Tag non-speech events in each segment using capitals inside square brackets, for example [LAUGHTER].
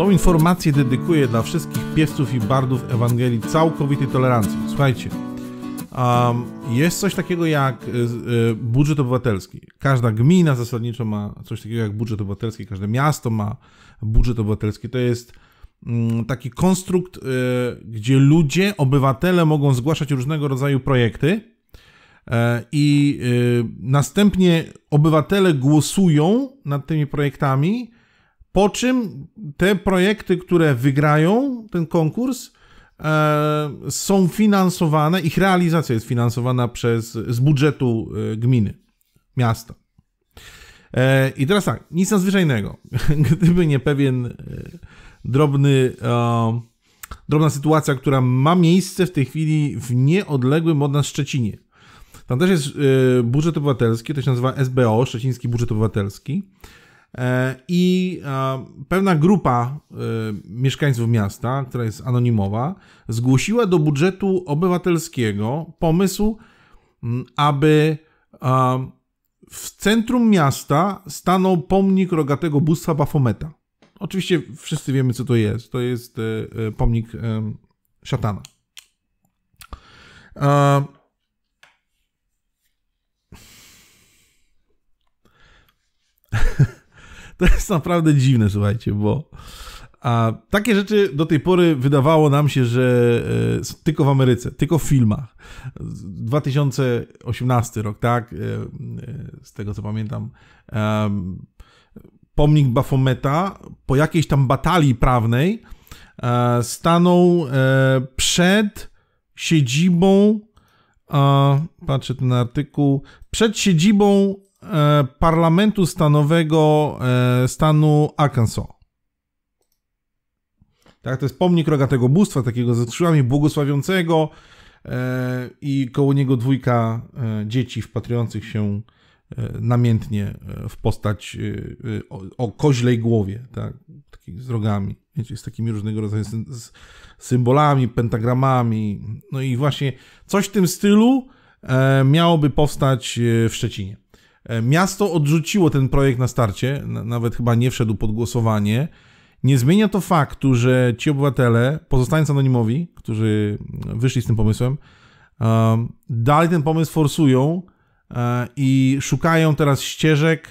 Tą informację dedykuję dla wszystkich piewców i bardów Ewangelii całkowitej tolerancji. Słuchajcie, um, jest coś takiego jak e, e, budżet obywatelski. Każda gmina zasadniczo ma coś takiego jak budżet obywatelski, każde miasto ma budżet obywatelski. To jest mm, taki konstrukt, e, gdzie ludzie, obywatele mogą zgłaszać różnego rodzaju projekty i następnie obywatele głosują nad tymi projektami po czym te projekty, które wygrają ten konkurs, e, są finansowane, ich realizacja jest finansowana przez, z budżetu e, gminy, miasta. E, I teraz tak, nic nadzwyczajnego. [LAUGHS] Gdyby nie pewien e, drobny, e, drobna sytuacja, która ma miejsce w tej chwili w nieodległym od nas Szczecinie. Tam też jest e, budżet obywatelski, to się nazywa SBO, Szczeciński Budżet Obywatelski. E, I pewna grupa e, mieszkańców miasta, która jest anonimowa, zgłosiła do budżetu obywatelskiego pomysł, aby w centrum miasta stanął pomnik rogatego bóstwa Bafometa. Oczywiście wszyscy wiemy, co to jest. To jest e, pomnik szatana. [LAUGHS] To jest naprawdę dziwne, słuchajcie, bo a, takie rzeczy do tej pory wydawało nam się, że e, tylko w Ameryce, tylko w filmach. 2018 rok, tak? E, e, z tego co pamiętam. pomnik Bafometa po jakiejś tam batalii prawnej e, stanął e, przed siedzibą, patrzę ten artykuł, przed siedzibą E, parlamentu stanowego e, stanu Arkansas. Tak, to jest pomnik rogatego bóstwa, takiego ze skrzydłami błogosławiącego e, i koło niego dwójka dzieci wpatrujących się namiętnie w postać o, o koźlej głowie, tak, takich z rogami, wiecie, z takimi różnego rodzaju symbolami, pentagramami. No i właśnie coś w tym stylu miałoby powstać w Szczecinie. E, miasto odrzuciło ten projekt na starcie, nawet chyba nie wszedł pod głosowanie. Nie zmienia to faktu, że ci obywatele, pozostając anonimowi, którzy wyszli z tym pomysłem, dalej ten pomysł forsują e, i szukają teraz ścieżek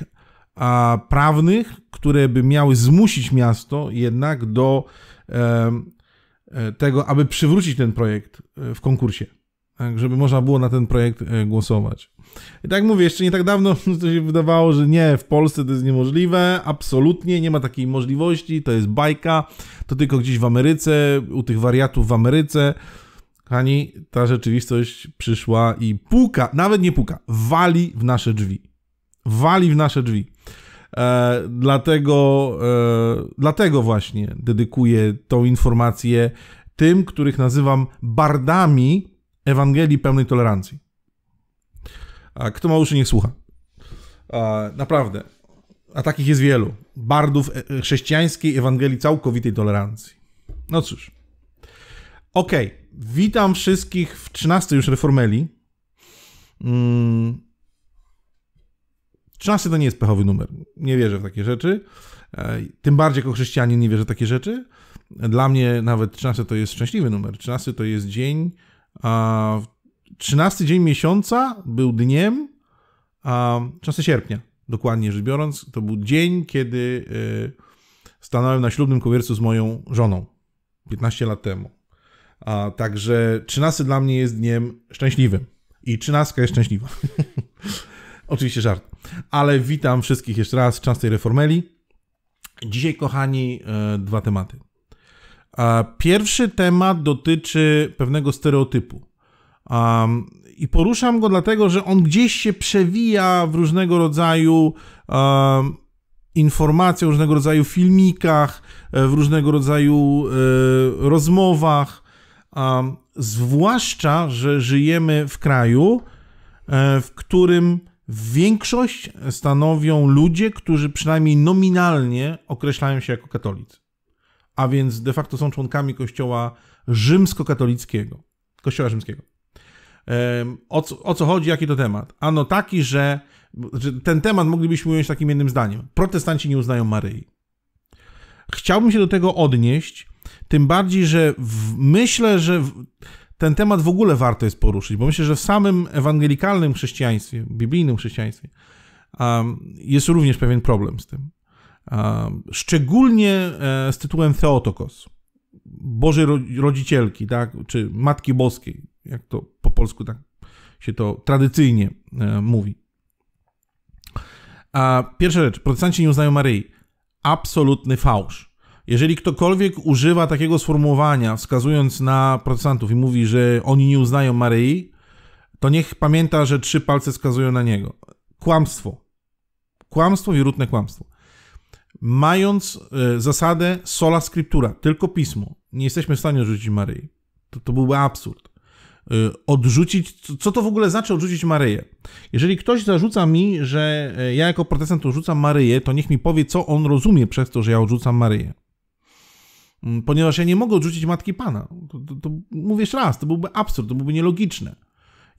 prawnych, które by miały zmusić miasto jednak do e, tego, aby przywrócić ten projekt w konkursie, tak, żeby można było na ten projekt głosować. I tak mówię, jeszcze nie tak dawno [LAUGHS] to się wydawało, że nie, w Polsce to jest niemożliwe, absolutnie nie ma takiej możliwości, to jest bajka, to tylko gdzieś w Ameryce, u tych wariatów w Ameryce. Hani, ta rzeczywistość przyszła i puka, nawet nie puka, wali w nasze drzwi. Wali w nasze drzwi. E, dlatego, e, dlatego właśnie dedykuję tą informację tym, których nazywam bardami Ewangelii pełnej tolerancji. A kto ma uszy, niech słucha. A, naprawdę. A takich jest wielu. Bardów e, e, chrześcijańskiej Ewangelii całkowitej tolerancji. No cóż. Okej. Okay. Witam wszystkich w 13 już reformeli. Mm. 13 to nie jest pechowy numer. Nie wierzę w takie rzeczy. E, tym bardziej jako chrześcijanin nie wierzę w takie rzeczy. Dla mnie nawet 13 to jest szczęśliwy numer. 13 to jest dzień, a 13 dzień miesiąca był dniem, a sierpnia, dokładnie rzecz biorąc, to był dzień, kiedy y, stanąłem na ślubnym kowiercu z moją żoną 15 lat temu. A, także 13 dla mnie jest dniem szczęśliwym. I 13 jest szczęśliwa. [LAUGHS] Oczywiście żart. Ale witam wszystkich jeszcze raz w Częstej Reformeli. Dzisiaj, kochani, e, dwa tematy. E, pierwszy temat dotyczy pewnego stereotypu. Um, I poruszam go dlatego, że on gdzieś się przewija w różnego rodzaju um, informacjach, różnego rodzaju filmikach, e, w różnego rodzaju e, rozmowach. Um, zwłaszcza, że żyjemy w kraju, e, w którym większość stanowią ludzie, którzy przynajmniej nominalnie określają się jako katolicy, a więc de facto są członkami kościoła rzymskokatolickiego. Kościoła rzymskiego. O co, o co chodzi, jaki to temat? Ano taki, że, że ten temat moglibyśmy ująć takim jednym zdaniem. Protestanci nie uznają Maryi. Chciałbym się do tego odnieść, tym bardziej, że w, myślę, że w, ten temat w ogóle warto jest poruszyć, bo myślę, że w samym ewangelikalnym chrześcijaństwie, biblijnym chrześcijaństwie, um, jest również pewien problem z tym. Um, szczególnie e, z tytułem Theotokos, Bożej Rodzicielki, tak? czy Matki Boskiej, jak to po polsku tak się to tradycyjnie e, mówi. A pierwsza rzecz, protestanci nie uznają Maryi. Absolutny fałsz. Jeżeli ktokolwiek używa takiego sformułowania, wskazując na protestantów i mówi, że oni nie uznają Maryi, to niech pamięta, że trzy palce wskazują na niego. Kłamstwo. Kłamstwo, wirutne kłamstwo. Mając e, zasadę sola scriptura, tylko pismo, nie jesteśmy w stanie odrzucić Maryi. To, to byłby absurd. Y, odrzucić, co to w ogóle znaczy odrzucić Maryję? Jeżeli ktoś zarzuca mi, że e, ja jako protestant odrzucam Maryję, to niech mi powie, co on rozumie przez to, że ja odrzucam Maryję. Mm, ponieważ ja nie mogę odrzucić Matki Pana. To, to, to raz, to byłby absurd, to byłby nielogiczne.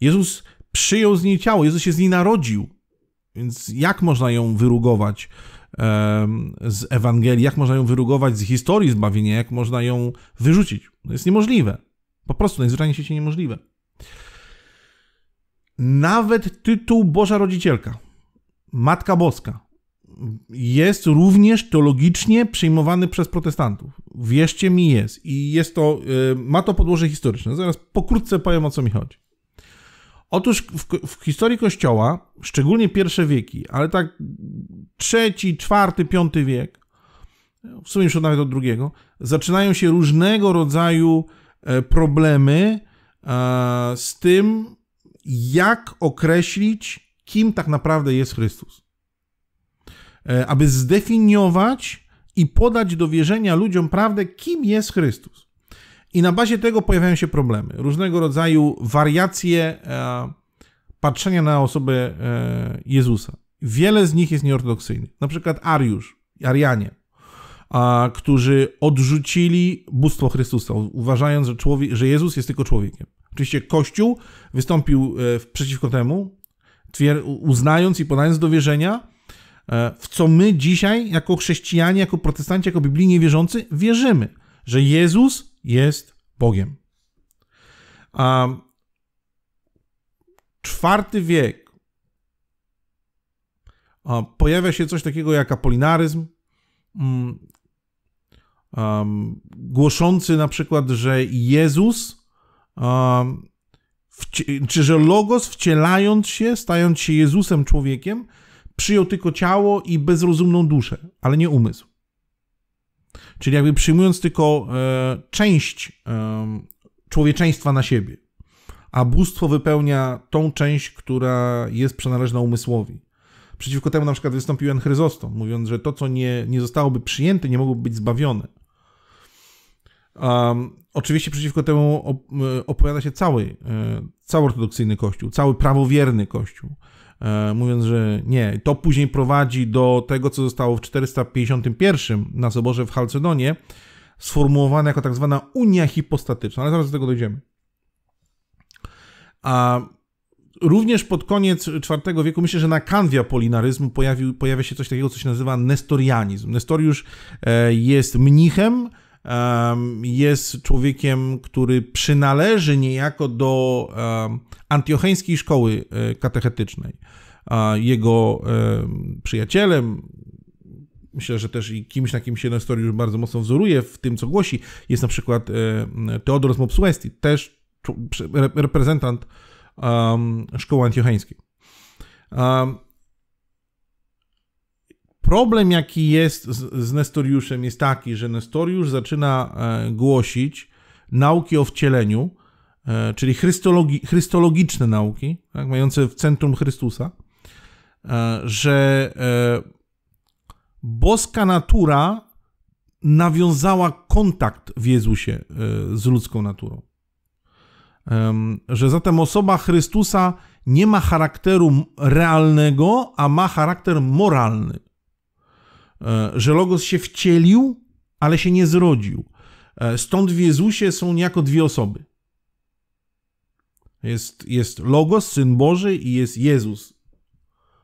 Jezus przyjął z niej ciało, Jezus się z niej narodził. Więc jak można ją wyrugować um, z Ewangelii, jak można ją wyrugować z historii zbawienia, jak można ją wyrzucić? To jest niemożliwe. Po prostu najzwyczajniej w świecie niemożliwe. Nawet tytuł Boża Rodzicielka, Matka Boska, jest również teologicznie przyjmowany przez protestantów. Wierzcie mi, jest. I jest to, y, ma to podłoże historyczne. Zaraz pokrótce powiem, o co mi chodzi. Otóż w, w, historii Kościoła, szczególnie pierwsze wieki, ale tak trzeci, czwarty, piąty wiek, w sumie już nawet od drugiego, zaczynają się różnego rodzaju E, problemy e, z tym, jak określić, kim tak naprawdę jest Chrystus. E, aby zdefiniować i podać do wierzenia ludziom prawdę, kim jest Chrystus. I na bazie tego pojawiają się problemy, różnego rodzaju wariacje patrzenia na osobę Jezusa. Wiele z nich jest nieortodoksyjnych. Na przykład Ariusz, Arianie a, którzy odrzucili bóstwo Chrystusa, uważając, że, człowiek, że Jezus jest tylko człowiekiem. Oczywiście Kościół wystąpił e, przeciwko temu, twier, uznając i podając do wierzenia, e, w co my dzisiaj, jako chrześcijanie, jako protestanci, jako biblijnie wierzący, wierzymy, że Jezus jest Bogiem. A czwarty wiek pojawia się coś takiego jak apolinaryzm, mm, um, głoszący na przykład, że Jezus, um, wci- czy że Logos wcielając się, stając się Jezusem człowiekiem, przyjął tylko ciało i bezrozumną duszę, ale nie umysł. Czyli jakby przyjmując tylko e, część e, człowieczeństwa na siebie, a bóstwo wypełnia tą część, która jest przynależna umysłowi. Przeciwko temu na przykład wystąpił Chryzostom, mówiąc, że to, co nie, nie zostałoby przyjęte, nie mogłoby być zbawione. Um, oczywiście przeciwko temu e, opowiada się cały, e, cały ortodoksyjny kościół, cały prawowierny kościół e, mówiąc, że nie. To później prowadzi do tego, co zostało w 451 na soborze w Halcedonie, sformułowane jako tak zwana unia hipostatyczna, ale zaraz do tego dojdziemy. A również pod koniec IV wieku, myślę, że na kanwie apolinaryzmu pojawił, pojawia się coś takiego, co się nazywa nestorianizm. Nestoriusz jest mnichem, jest człowiekiem, który przynależy niejako do antiocheńskiej szkoły e, katechetycznej. Jego przyjacielem, myślę, że też i kimś, na kim się historii już bardzo mocno wzoruje w tym, co głosi, jest na przykład e, Teodoros Mopsuesti, też reprezentant szkoły antiocheńskiej problem, jaki jest z, z Nestoriuszem, jest taki, że Nestoriusz zaczyna e, głosić nauki o wcieleniu, e, czyli chrystologi, chrystologiczne nauki, tak, mające w centrum Chrystusa, e, że boska natura nawiązała kontakt w Jezusie z ludzką naturą. Że zatem osoba Chrystusa nie ma charakteru realnego, a ma charakter moralny. E, że Logos się wcielił, ale się nie zrodził. E, stąd w Jezusie są niejako dwie osoby. Jest, jest Logos, Syn Boży i jest Jezus,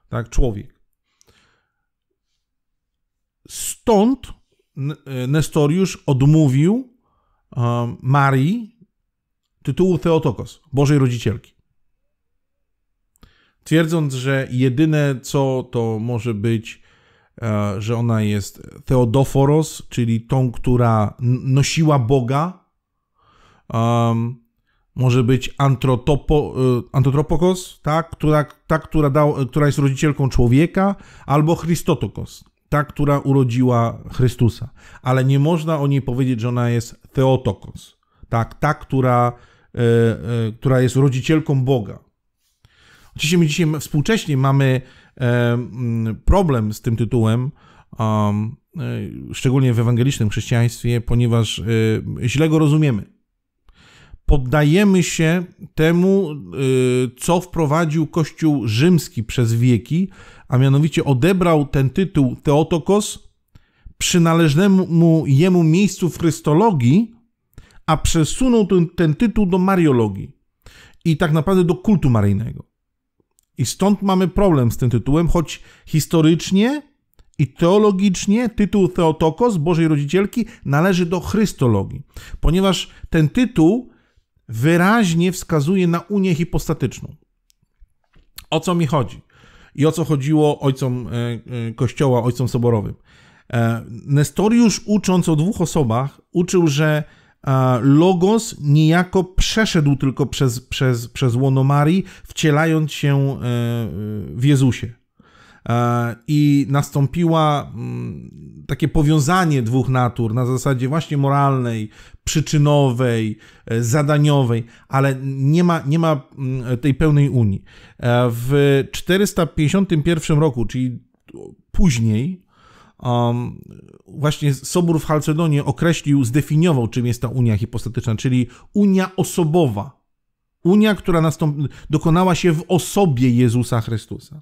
tak, człowiek. Stąd e, Nestoriusz odmówił Marii tytułu Theotokos, Bożej Rodzicielki. Twierdząc, że jedyne co to może być E, że ona jest Theodoforos, czyli tą, która nosiła Boga. Um, może być antrotopo, e, tak, ta, która, ta która, dał, e, która jest rodzicielką człowieka, albo Christotokos, ta, która urodziła Chrystusa. Ale nie można o niej powiedzieć, że ona jest Theotokos, tak, ta, która, y, y, która jest rodzicielką Boga. Oczywiście my dzisiaj współcześnie mamy E, problem z tym tytułem, um, e, szczególnie w ewangelicznym chrześcijaństwie, ponieważ e, źle go rozumiemy poddajemy się temu, co wprowadził Kościół rzymski przez wieki, a mianowicie odebrał ten tytuł Theotokos przynależnemu jemu miejscu w Chrystologii, a przesunął ten, ten tytuł do Mariologii i tak naprawdę do kultu maryjnego. I stąd mamy problem z tym tytułem, choć historycznie i teologicznie tytuł Theotokos Bożej Rodzicielki należy do chrystologii, ponieważ ten tytuł wyraźnie wskazuje na unię hipostatyczną. O co mi chodzi? I o co chodziło ojcom e, e, Kościoła, ojcom soborowym? E, Nestoriusz ucząc o dwóch osobach, uczył, że Logos niejako przeszedł tylko przez, przez, przez łono Marii, wcielając się e, w Jezusie. I nastąpiła mm, takie powiązanie dwóch natur na zasadzie właśnie moralnej, przyczynowej, e, zadaniowej, ale nie ma, nie ma mm, tej pełnej unii. E, w 451 roku, czyli później, um, właśnie Sobór w Halcedonie określił, zdefiniował, czym jest ta Unia hipostatyczna, czyli Unia osobowa. Unia, która nastąp- dokonała się w osobie Jezusa Chrystusa.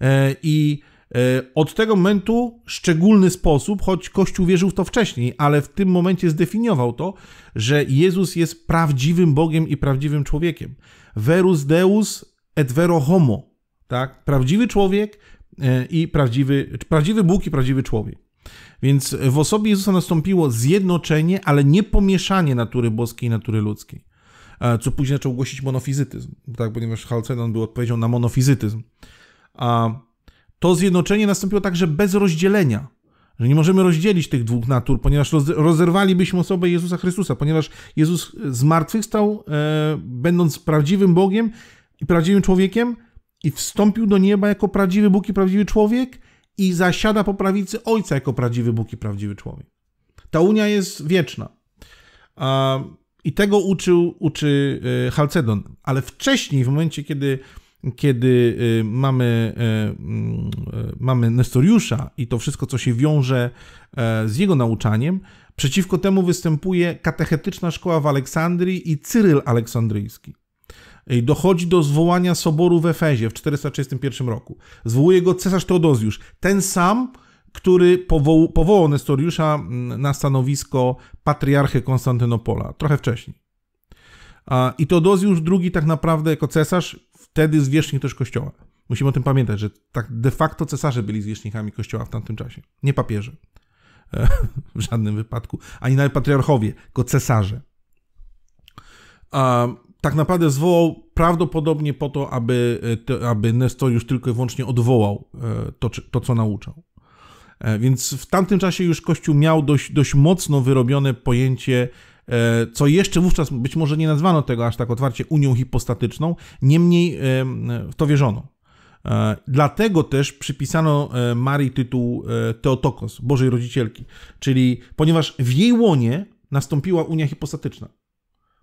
E, I e, od tego momentu szczególny sposób, choć Kościół wierzył w to wcześniej, ale w tym momencie zdefiniował to, że Jezus jest prawdziwym Bogiem i prawdziwym człowiekiem. Verus Deus et vero homo. Tak? Prawdziwy człowiek E, i prawdziwy, prawdziwy Bóg i prawdziwy człowiek. Więc w osobie Jezusa nastąpiło zjednoczenie, ale nie pomieszanie natury boskiej i natury ludzkiej. E, co później zaczął głosić monofizytyzm, tak, ponieważ Halcedon był odpowiedzią na monofizytyzm. A to zjednoczenie nastąpiło także bez rozdzielenia. Że nie możemy rozdzielić tych dwóch natur, ponieważ rozerwalibyśmy osobę Jezusa Chrystusa, ponieważ Jezus zmartwychwstał, e, będąc prawdziwym Bogiem i prawdziwym człowiekiem, i wstąpił do nieba jako prawdziwy Bóg i prawdziwy człowiek i zasiada po prawicy Ojca jako prawdziwy Bóg i prawdziwy człowiek. Ta unia jest wieczna. I tego uczył, uczy e, Halcedon. Ale wcześniej, w momencie, kiedy, kiedy e, mamy, e, mm, mamy Nestoriusza i to wszystko, co się wiąże z jego nauczaniem, przeciwko temu występuje katechetyczna szkoła w Aleksandrii i Cyryl Aleksandryjski. Dochodzi do zwołania soboru w Efezie w 431 roku. Zwołuje go cesarz Teodozjusz, ten sam, który powoł, powołał Nestoriusza mm, na stanowisko patriarchy Konstantynopola, trochę wcześniej. I Teodozjusz II tak naprawdę jako cesarz wtedy zwierzchnik też kościoła. Musimy o tym pamiętać, że tak de facto cesarze byli zwierzchnikami kościoła w tamtym czasie, nie papieże. [LAUGHS] w żadnym wypadku. Ani nawet patriarchowie, tylko cesarze tak naprawdę zwołał prawdopodobnie po to, aby, e, to, aby Nestoriusz tylko i wyłącznie odwołał e, to, to, co nauczał. E, więc w tamtym czasie już Kościół miał dość, dość mocno wyrobione pojęcie, co jeszcze wówczas być może nie nazwano tego aż tak otwarcie Unią Hipostatyczną, niemniej w to wierzono. Dlatego też przypisano Marii tytuł Teotokos, Bożej Rodzicielki, czyli ponieważ w jej łonie nastąpiła Unia Hipostatyczna.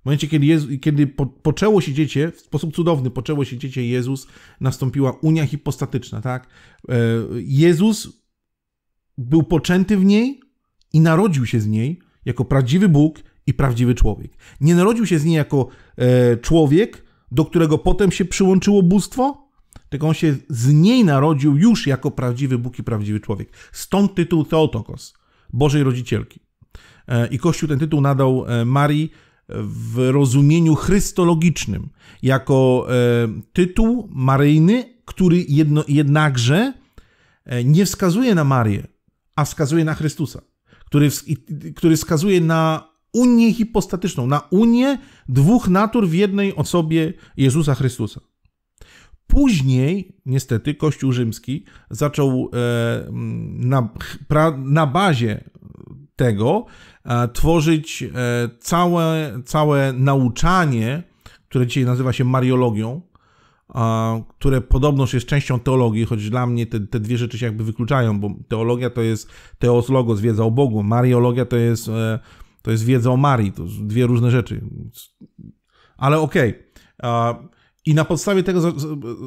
W momencie, kiedy, Jezu, kiedy po, poczęło się dziecię, w sposób cudowny poczęło się dziecię Jezus, nastąpiła unia hipostatyczna, tak? E, Jezus był poczęty w niej i narodził się z niej jako prawdziwy Bóg i prawdziwy człowiek. Nie narodził się z niej jako e, człowiek, do którego potem się przyłączyło bóstwo, tylko on się z niej narodził już jako prawdziwy Bóg i prawdziwy człowiek. Stąd tytuł Theotokos, Bożej Rodzicielki. E, I Kościół ten tytuł nadał Marii, w rozumieniu chrystologicznym, jako e, tytuł maryjny, który jedno, jednakże e, nie wskazuje na Marię, a wskazuje na Chrystusa, który, który wskazuje na unię hipostatyczną, na unię dwóch natur w jednej osobie Jezusa Chrystusa. Później, niestety, Kościół Rzymski zaczął e, na, na bazie tego e, tworzyć e, całe, całe nauczanie, które dzisiaj nazywa się mariologią, które podobnoż jest częścią teologii, choć dla mnie te, te dwie rzeczy się jakby wykluczają, bo teologia to jest teoslogos, wiedza o Bogu, mariologia to jest, e, to jest wiedza o Marii, to dwie różne rzeczy. Ale okej. Okay. I na podstawie tego za,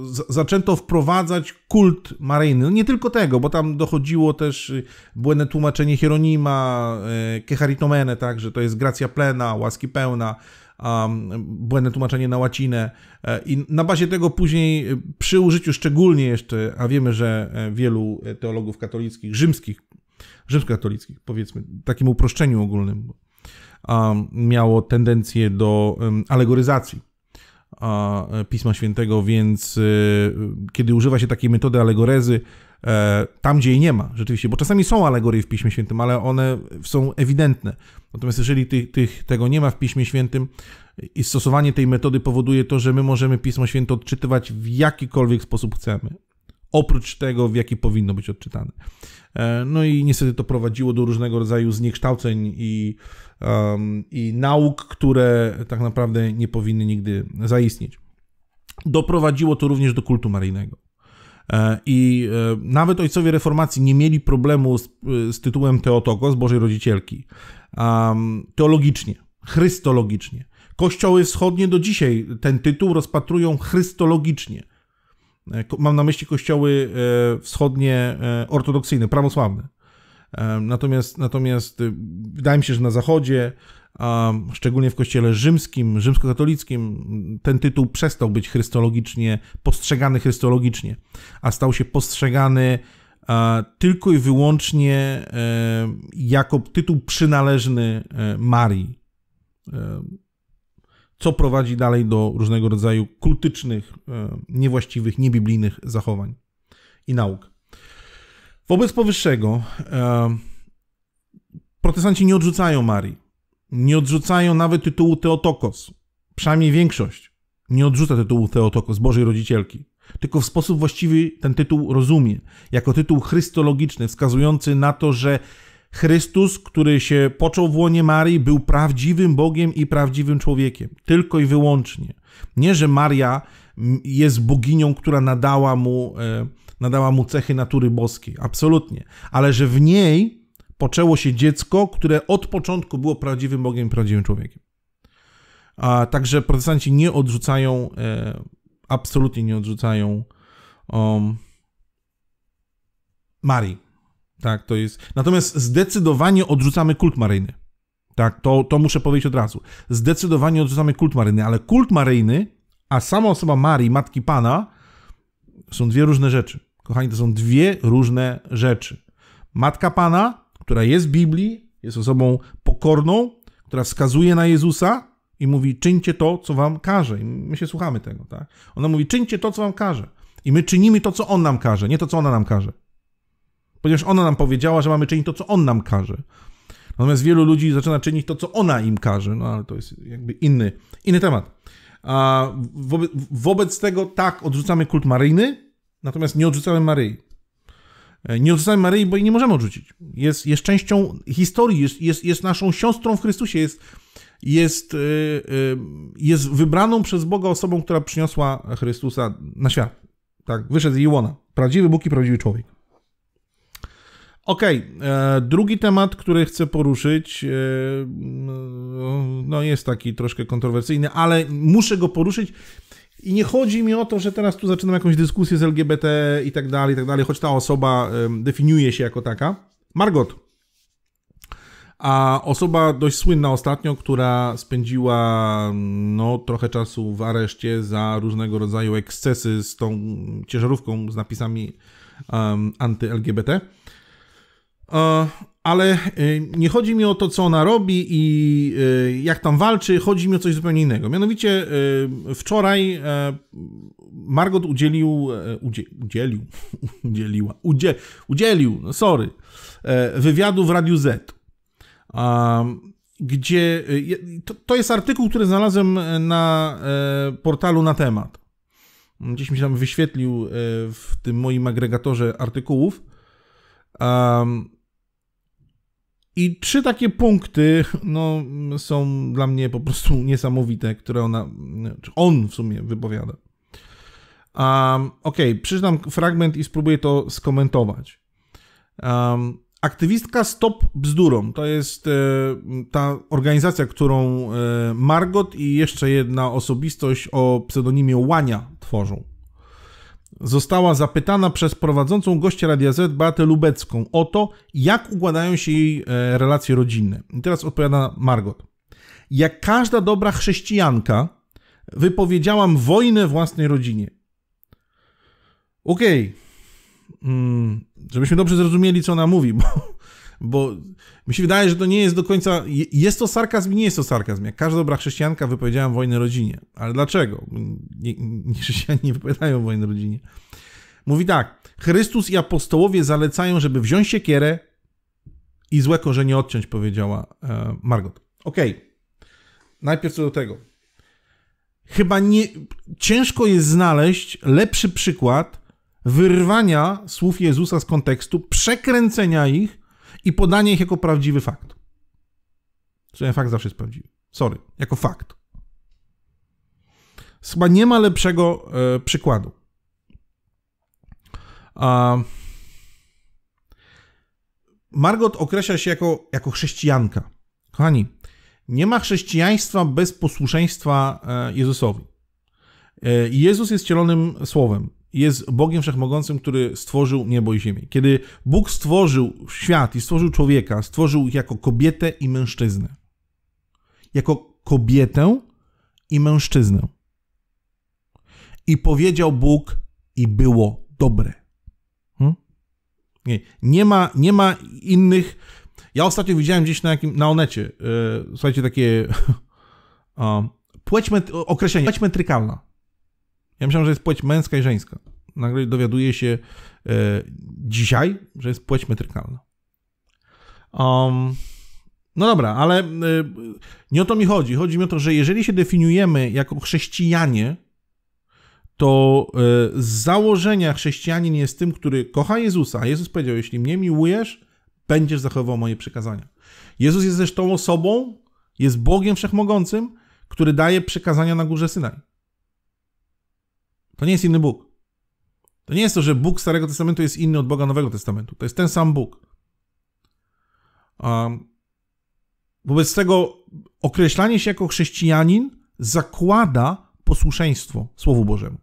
za, zaczęto wprowadzać kult Maryny. No nie tylko tego, bo tam dochodziło też y, błędne tłumaczenie Hieronima, y, Kecharitomene, tak, że to jest gracja plena, łaski pełna, um, błędne tłumaczenie na łacinę. E, I na bazie tego później, y, przy użyciu szczególnie jeszcze, a wiemy, że e, wielu teologów katolickich, rzymskich, rzymskokatolickich, powiedzmy, takim uproszczeniu ogólnym, um, miało tendencję do um, alegoryzacji a, e, Pisma Świętego, więc e, kiedy używa się takiej metody alegorezy, e, tam gdzie jej nie ma, rzeczywiście, bo czasami są alegorie w Piśmie Świętym, ale one są ewidentne. Natomiast jeżeli tych, tych, tego nie ma w Piśmie Świętym i stosowanie tej metody powoduje to, że my możemy Pismo Święte odczytywać w jakikolwiek sposób chcemy oprócz tego, w jaki powinno być odczytane. E, no i niestety to prowadziło do różnego rodzaju zniekształceń i, um, i nauk, które tak naprawdę nie powinny nigdy zaistnieć. Doprowadziło to również do kultu maryjnego. E, I e, nawet ojcowie reformacji nie mieli problemu z, z tytułem Teotokos, Bożej Rodzicielki, um, teologicznie, chrystologicznie. Kościoły wschodnie do dzisiaj ten tytuł rozpatrują chrystologicznie E, mam na myśli kościoły e, wschodnie e, ortodoksyjne, prawosławne. Natomiast, natomiast wydaje mi się, że na Zachodzie, a szczególnie w kościele rzymskim, rzymskokatolickim, ten tytuł przestał być chrystologicznie, postrzegany chrystologicznie, a stał się postrzegany tylko i wyłącznie jako tytuł przynależny Marii co prowadzi dalej do różnego rodzaju kultycznych, e, niewłaściwych, niebiblijnych zachowań i nauk. Wobec powyższego, e, protestanci nie odrzucają Marii. Nie odrzucają nawet tytułu Teotokos. Przynajmniej większość nie odrzuca tytułu Teotokos, Bożej Rodzicielki. Tylko w sposób właściwy ten tytuł rozumie. Jako tytuł chrystologiczny, wskazujący na to, że Chrystus, który się począł w łonie Marii, był prawdziwym Bogiem i prawdziwym człowiekiem. Tylko i wyłącznie. Nie, że Maria jest boginią, która nadała mu, e, nadała mu cechy natury boskiej. Absolutnie. Ale że w niej poczęło się dziecko, które od początku było prawdziwym Bogiem i prawdziwym człowiekiem. A także protestanci nie odrzucają, e, absolutnie nie odrzucają um, Marii tak, to jest. Natomiast zdecydowanie odrzucamy kult maryjny. Tak, to, to muszę powiedzieć od razu. Zdecydowanie odrzucamy kult maryjny, ale kult maryjny, a sama osoba Marii, matki Pana, są dwie różne rzeczy. Kochani, to są dwie różne rzeczy. Matka Pana, która jest w Biblii, jest osobą pokorną, która wskazuje na Jezusa i mówi: czyńcie to, co wam każe. I my się słuchamy tego, tak? Ona mówi: czyńcie to, co wam każe. I my czynimy to, co on nam każe, nie to, co ona nam każe ponieważ ona nam powiedziała, że mamy czynić to, co on nam każe. Natomiast wielu ludzi zaczyna czynić to, co ona im każe, no ale to jest jakby inny, inny temat. A wobec, wobec tego tak, odrzucamy kult Maryjny, natomiast nie odrzucamy Maryi. E, nie odrzucamy Maryi, bo jej nie możemy odrzucić. Jest, jest częścią historii, jest, jest, jest naszą siostrą w Chrystusie, jest, jest, e, e, jest wybraną przez Boga osobą, która przyniosła Chrystusa na świat. Tak, wyszedł z Iłona. Prawdziwy Bóg i prawdziwy człowiek. Okej, okay. E, drugi temat, który chcę poruszyć, e, no jest taki troszkę kontrowersyjny, ale muszę go poruszyć. I nie chodzi mi o to, że teraz tu zaczynam jakąś dyskusję z LGBT i tak dalej, i tak dalej, choć ta osoba definiuje się jako taka. Margot. A osoba dość słynna ostatnio, która spędziła no, trochę czasu w areszcie za różnego rodzaju ekscesy z tą ciężarówką z napisami um, anty-LGBT. E, ale e, nie chodzi mi o to, co ona robi i e, jak tam walczy, chodzi mi o coś zupełnie innego. Mianowicie wczoraj Margot udzielił, udzielił, [LAUGHS] udzieliła, udzielił, no sorry, wywiadu w Radiu Z. Gdzie to, to jest artykuł, który znalazłem na portalu na temat. Gdzieś mi się tam wyświetlił w tym moim agregatorze artykułów. I trzy takie punkty no, są dla mnie po prostu niesamowite, które ona, czy on w sumie wypowiada. Um, ok, przyznam fragment i spróbuję to skomentować. Um, aktywistka Stop Bzdurom to jest e, ta organizacja, którą e, Margot i jeszcze jedna osobistość o pseudonimie Łania tworzą została zapytana przez prowadzącą goście Radia Z Beatę Lubecką o to, jak układają się jej e, relacje rodzinne. I teraz odpowiada Margot. Jak każda dobra chrześcijanka, wypowiedziałam wojnę własnej rodzinie. Okej. Okay. Mm, żebyśmy dobrze zrozumieli, co ona mówi, bo bo mi się wydaje, że to nie jest do końca. Jest to sarkazm i nie jest to sarkazm. Jak każda dobra chrześcijanka wypowiedziałem wojnę rodzinie. Ale dlaczego? Nie, nie, [LAUGHS] chrześcijanie nie wypowiadają wojny rodzinie. Mówi tak: Chrystus i apostołowie zalecają, żeby wziąć siekierę i złe korzenie odciąć, powiedziała e, Margot. Okej. Okay. Najpierw co do tego. Chyba nie. Ciężko jest znaleźć lepszy przykład wyrwania słów Jezusa z kontekstu, przekręcenia ich i podanie ich jako prawdziwy fakt. ten fakt zawsze jest prawdziwy. Sorry, jako fakt. Chyba nie ma lepszego e, przykładu. A... Margot określa się jako, jako chrześcijanka. Kochani, nie ma chrześcijaństwa bez posłuszeństwa e, Jezusowi. E, Jezus jest cielonym słowem jest Bogiem Wszechmogącym, który stworzył niebo i ziemię. Kiedy Bóg stworzył świat i stworzył człowieka, stworzył ich jako kobietę i mężczyznę. Jako kobietę i mężczyznę. I powiedział Bóg, i było dobre. Hmm? Nie, nie, ma, nie ma innych. Ja ostatnio widziałem gdzieś na jakim, na onecie, yy, słuchajcie, takie. [LAUGHS] płeć met, określenie, płeć metrykalna. Ja myślałem, że jest płeć męska i żeńska. Nagle dowiaduję się e, dzisiaj, że jest płeć metrykalna. Um, no dobra, ale e, nie o to mi chodzi. Chodzi mi o to, że jeżeli się definiujemy jako chrześcijanie, to e, z założenia chrześcijanin jest tym, który kocha Jezusa. A Jezus powiedział: Jeśli mnie miłujesz, będziesz zachował moje przekazania. Jezus jest zresztą osobą, jest Bogiem Wszechmogącym, który daje przekazania na górze Synaj. To nie jest inny Bóg. To nie jest to, że Bóg Starego Testamentu jest inny od Boga Nowego Testamentu. To jest ten sam Bóg. wobec tego określanie się jako chrześcijanin zakłada posłuszeństwo Słowu Bożemu.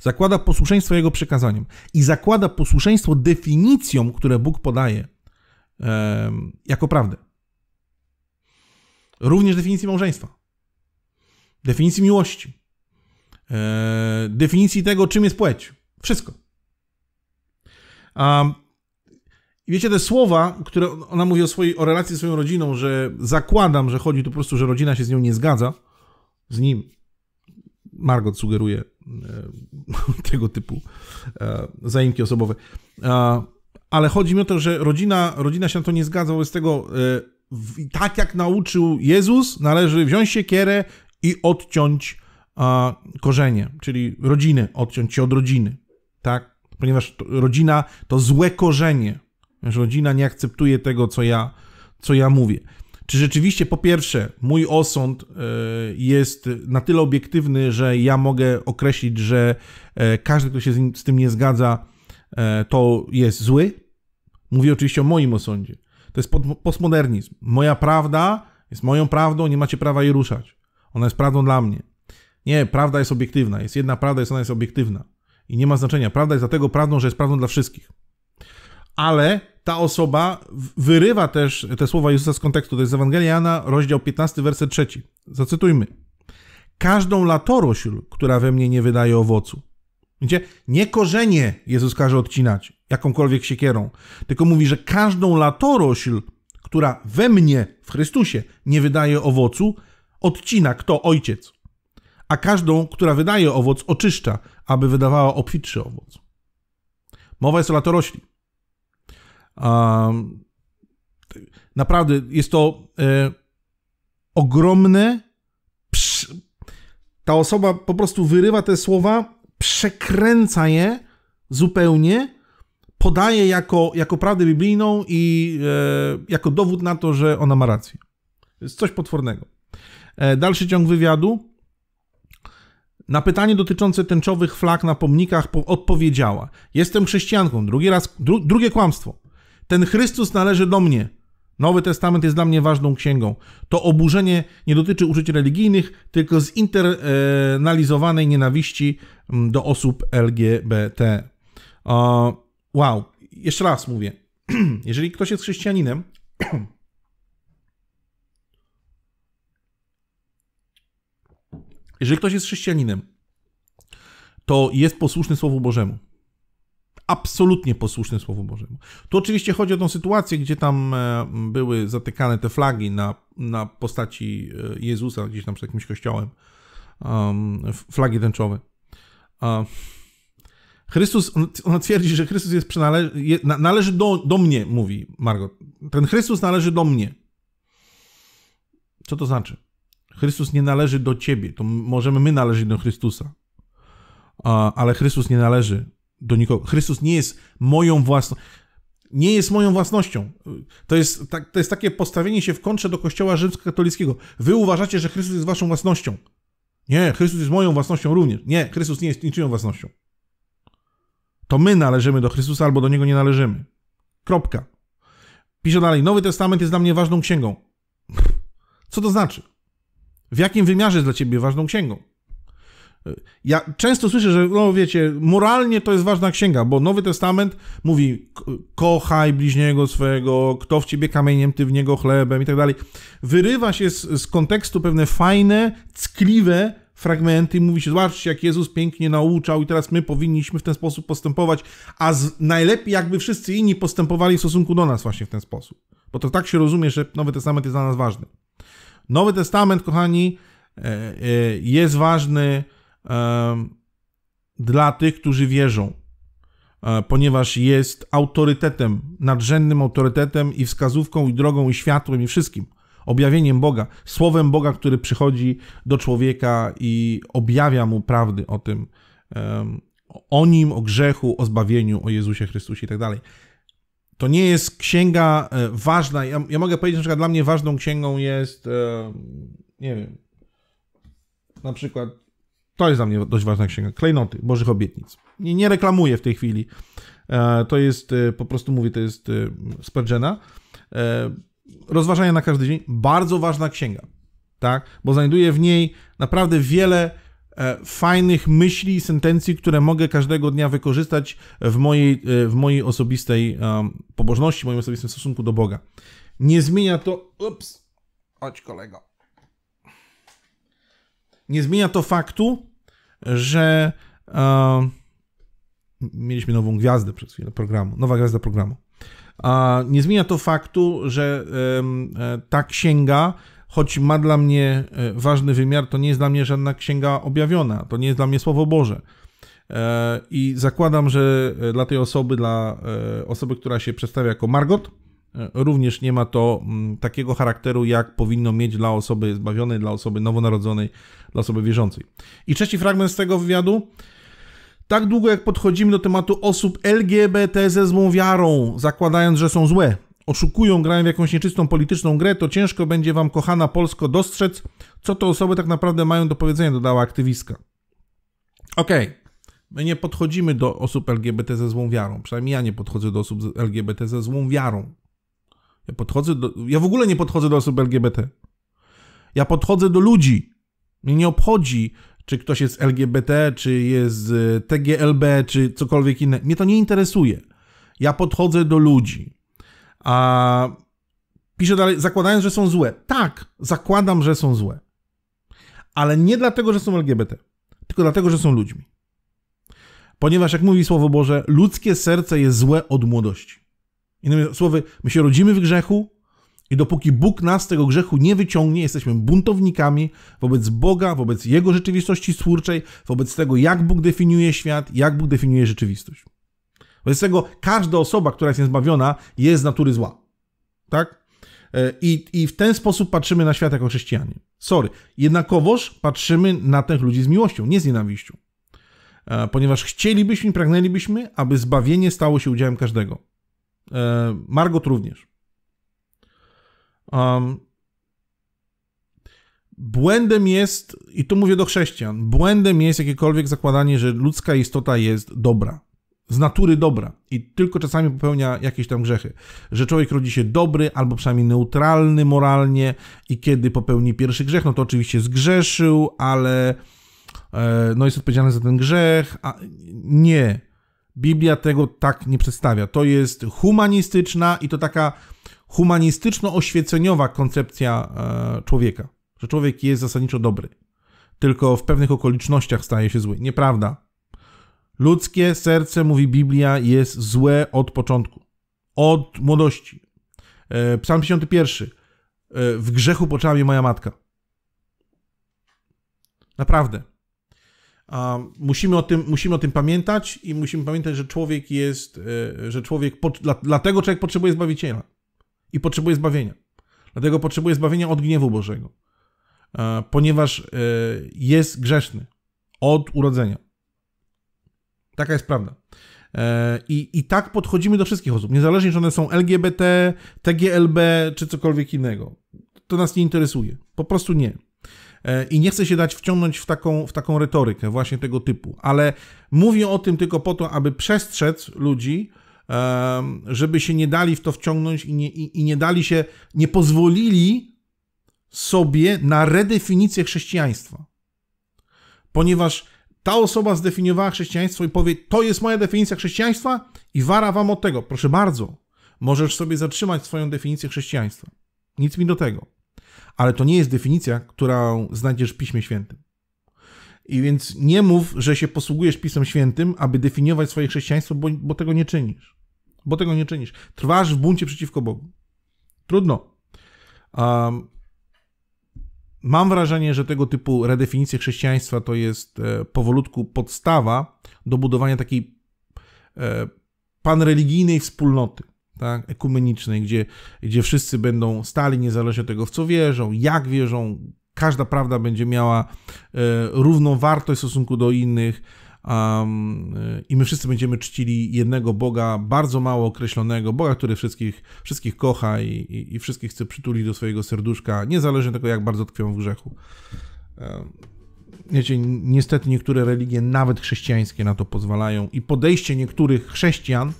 Zakłada posłuszeństwo Jego przekazaniom i zakłada posłuszeństwo definicjom, które Bóg podaje jako prawdę. Również definicji małżeństwa, definicji miłości, E, definicji tego, czym jest płeć. Wszystko. Um, wiecie, te słowa, które ona mówi o, swojej, o relacji ze swoją rodziną, że zakładam, że chodzi tu po prostu, że rodzina się z nią nie zgadza, z nim. Margot sugeruje e, [LAUGHS] tego typu e, zaimki osobowe. E, ale chodzi mi o to, że rodzina, rodzina się na to nie zgadza, wobec tego e, w, tak jak nauczył Jezus, należy wziąć siekierę i odciąć a, korzenie, czyli rodziny, odciąć się od rodziny, tak? Ponieważ to, rodzina to złe korzenie. Ponieważ rodzina nie akceptuje tego, co ja, co ja mówię. Czy rzeczywiście, po pierwsze, mój osąd e, jest na tyle obiektywny, że ja mogę określić, że e, każdy, kto się z tym nie zgadza, e, to jest zły? Mówię oczywiście o moim osądzie. To jest postmodernizm. Moja prawda jest moją prawdą, nie macie prawa jej ruszać. Ona jest prawdą dla mnie. Nie, prawda jest obiektywna. Jest jedna prawda, jest ona jest obiektywna. I nie ma znaczenia. Prawda jest dlatego prawdą, że jest prawdą dla wszystkich. Ale ta osoba wyrywa też te słowa Jezusa z kontekstu. To jest z Ewangelia Jana, rozdział 15, werset 3. Zacytujmy. Każdą latorośl, która we mnie nie wydaje owocu. widzicie, nie korzenie Jezus każe odcinać jakąkolwiek siekierą, tylko mówi, że każdą latorośl, która we mnie, w Chrystusie, nie wydaje owocu, odcina kto? Ojciec a każdą, która wydaje owoc, oczyszcza, aby wydawała obfitszy owoc. Mowa jest o latorośli. naprawdę jest to e, ogromne. Ta osoba po prostu wyrywa te słowa, przekręca je zupełnie, podaje jako, jako prawdę biblijną i e, jako dowód na to, że ona ma rację. Jest coś potwornego. E, dalszy ciąg wywiadu na pytanie dotyczące tęczowych flag na pomnikach odpowiedziała: Jestem chrześcijanką. Drugi raz, dru, drugie kłamstwo. Ten Chrystus należy do mnie. Nowy Testament jest dla mnie ważną księgą. To oburzenie nie dotyczy użyć religijnych, tylko zinternalizowanej nienawiści mm, do osób LGBT. Wow, jeszcze raz mówię. [CLEARS THROAT] Jeżeli ktoś jest chrześcijaninem, [CLEARS THROAT] Jeżeli ktoś jest chrześcijaninem, to jest posłuszny Słowu Bożemu. Absolutnie posłuszny Słowu Bożemu. Tu oczywiście chodzi o tą sytuację, gdzie tam e, były zatykane te flagi na, na postaci e, Jezusa, gdzieś tam przed jakimś kościołem. Um, flagi tęczowe. Um, Chrystus, ona twierdzi, że Chrystus jest przynale- je, należy do, do mnie, mówi Margot. Ten Chrystus należy do mnie. Co to znaczy? Chrystus nie należy do ciebie. To możemy my należeć do Chrystusa. Ale Chrystus nie należy do nikogo. Chrystus nie jest moją własną nie jest moją własnością. To jest, tak, to jest takie postawienie się w kontrze do kościoła rzymskokatolickiego. Wy uważacie, że Chrystus jest waszą własnością. Nie, Chrystus jest moją własnością również. Nie, Chrystus nie jest niczyją własnością. To my należymy do Chrystusa albo do Niego nie należymy. Kropka. Pisze dalej, Nowy Testament jest dla mnie ważną księgą. Co to znaczy? W jakim wymiarze jest dla ciebie ważną księgą? Ja często słyszę, że, no wiecie, moralnie to jest ważna księga, bo Nowy Testament mówi kochaj bliźniego swego, kto w ciebie kamieniem, ty w niego chlebem i tak dalej. Wyrywa się z, z kontekstu pewne fajne, ckliwe fragmenty i mówi się, zobaczcie, jak Jezus pięknie nauczał i teraz my powinniśmy w ten sposób postępować, a z, najlepiej jakby wszyscy inni postępowali w stosunku do nas właśnie w ten sposób. Bo to tak się rozumie, że Nowy Testament jest dla nas ważny. Nowy Testament, kochani, e, e, jest ważny dla tych, którzy wierzą, e, ponieważ jest autorytetem, nadrzędnym autorytetem i wskazówką, i drogą, i światłem, i wszystkim. Objawieniem Boga, słowem Boga, który przychodzi do człowieka i objawia mu prawdy o tym, o nim, o grzechu, o zbawieniu, o Jezusie Chrystusie i tak dalej. To nie jest księga e, ważna. Ja, ja mogę powiedzieć, że dla mnie ważną księgą jest, e, nie wiem, na przykład, to jest dla mnie dość ważna księga, Klejnoty Bożych Obietnic. Nie, nie reklamuję w tej chwili. E, to jest, po prostu mówię, to jest Spurgeona. Rozważania na każdy dzień. Bardzo ważna księga, tak? Bo znajduje w niej naprawdę wiele E, fajnych myśli i sentencji, które mogę każdego dnia wykorzystać w mojej, e, w mojej osobistej pobożności, w moim osobistym stosunku do Boga. Nie zmienia to. Ups, chodź kolego. Nie zmienia to faktu, że mieliśmy nową gwiazdę przez chwilę programu, nowa gwiazda programu. A nie zmienia to faktu, że e, ta księga choć ma dla mnie e, ważny wymiar, to nie jest dla mnie żadna księga objawiona, to nie jest dla mnie Słowo Boże. E, I zakładam, że e, dla tej osoby, dla osoby, która się przedstawia jako Margot, również nie ma to mm, takiego charakteru, jak powinno mieć dla osoby zbawionej, dla osoby nowonarodzonej, dla osoby wierzącej. I trzeci fragment z tego wywiadu. Tak długo jak podchodzimy do tematu osób LGBT ze złą wiarą, zakładając, że są złe, oszukują, grają w jakąś nieczystą polityczną grę, to ciężko będzie wam, kochana Polsko, dostrzec, co te osoby tak naprawdę mają do powiedzenia, dodała aktywistka. Okej, okay. my nie podchodzimy do osób LGBT ze złą wiarą, przynajmniej ja nie podchodzę do osób LGBT ze złą wiarą. Ja podchodzę do... Ja w ogóle nie podchodzę do osób LGBT. Ja podchodzę do ludzi. Mnie nie obchodzi, czy ktoś jest LGBT, czy jest TGLB, czy cokolwiek inne. Mnie to nie interesuje. Ja podchodzę do ludzi. A pisze dalej, zakładając, że są złe. Tak, zakładam, że są złe. Ale nie dlatego, że są LGBT, tylko dlatego, że są ludźmi. Ponieważ, jak mówi Słowo Boże, ludzkie serce jest złe od młodości. Innymi słowy, my się rodzimy w grzechu, i dopóki Bóg nas z tego grzechu nie wyciągnie, jesteśmy buntownikami wobec Boga, wobec Jego rzeczywistości twórczej, wobec tego, jak Bóg definiuje świat, jak Bóg definiuje rzeczywistość. Wobec tego każda osoba, która jest niezbawiona, jest z natury zła. Tak? E, I, I w ten sposób patrzymy na świat jako chrześcijanie. Sorry. Jednakowoż patrzymy na tych ludzi z miłością, nie z nienawiścią. E, ponieważ chcielibyśmy, pragnęlibyśmy, aby zbawienie stało się udziałem każdego. E, Margot również. Um, błędem jest, i tu mówię do chrześcijan, błędem jest jakiekolwiek zakładanie, że ludzka istota jest dobra z natury dobra i tylko czasami popełnia jakieś tam grzechy, że człowiek rodzi się dobry albo przynajmniej neutralny moralnie i kiedy popełni pierwszy grzech, no to oczywiście zgrzeszył, ale e, no jest odpowiedzialny za ten grzech, a nie. Biblia tego tak nie przedstawia. To jest humanistyczna i to taka humanistyczno-oświeceniowa koncepcja e, człowieka, że człowiek jest zasadniczo dobry, tylko w pewnych okolicznościach staje się zły. Nieprawda. Ludzkie serce, mówi Biblia, jest złe od początku, od młodości. E, Psalm 51. E, w grzechu poczęła mnie moja matka. Naprawdę. Musimy o, tym, musimy o tym pamiętać i musimy pamiętać, że człowiek jest, e, że człowiek, dlatego człowiek potrzebuje Zbawiciela i potrzebuje zbawienia. Dlatego potrzebuje zbawienia od gniewu Bożego, ponieważ jest grzeszny od urodzenia. Taka jest prawda. E, I, I tak podchodzimy do wszystkich osób, niezależnie czy one są LGBT, TGLB czy cokolwiek innego. To nas nie interesuje. Po prostu nie. E, I nie chcę się dać wciągnąć w taką, w taką retorykę właśnie tego typu, ale mówię o tym tylko po to, aby przestrzec ludzi, żeby się nie dali w to wciągnąć i nie, i, i nie dali się, nie pozwolili sobie na redefinicję chrześcijaństwa. Ponieważ ta osoba zdefiniowała chrześcijaństwo i powie, to jest moja definicja chrześcijaństwa i wara wam od tego. Proszę bardzo, możesz sobie zatrzymać swoją definicję chrześcijaństwa. Nic mi do tego. Ale to nie jest definicja, którą znajdziesz w Piśmie Świętym. I więc nie mów, że się posługujesz Pisem Świętym, aby definiować swoje chrześcijaństwo, bo, bo tego nie czynisz. Bo tego nie czynisz. Trwasz w buncie przeciwko Bogu. Trudno. Um, Mam wrażenie, że tego typu redefinicje chrześcijaństwa to jest e, powolutku podstawa do budowania takiej e, panreligijnej wspólnoty, tak, ekumenicznej, gdzie, gdzie wszyscy będą stali niezależnie od tego, w co wierzą, jak wierzą, każda prawda będzie miała e, równą wartość w stosunku do innych Um, I my wszyscy będziemy czcili jednego Boga, bardzo mało określonego, Boga, który wszystkich, wszystkich kocha i, i, i wszystkich chce przytulić do swojego serduszka, niezależnie od tego, jak bardzo tkwią w grzechu. Um, wiecie, niestety niektóre religie, nawet chrześcijańskie, na to pozwalają i podejście niektórych chrześcijan,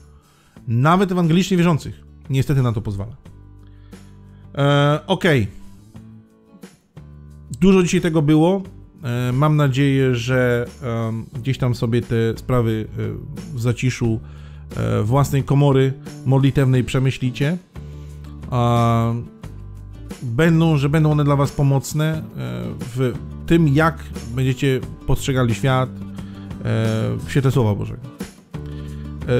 nawet ewangelicznie wierzących, niestety na to pozwala. E, Okej. Okay. Dużo dzisiaj tego było. E, mam nadzieję, że gdzieś tam sobie te sprawy e, w zaciszu e, własnej komory modlitewnej przemyślicie. Będą, że będą one dla Was pomocne w tym, jak będziecie postrzegali świat w świetle Słowa Bożego.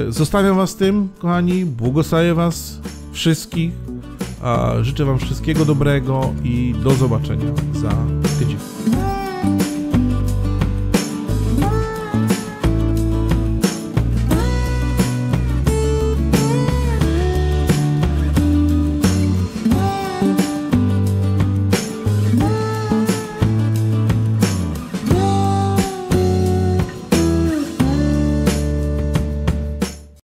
Zostawiam Was tym, kochani. Błogosławię Was wszystkich. Życzę Wam wszystkiego dobrego i do zobaczenia za tydzień.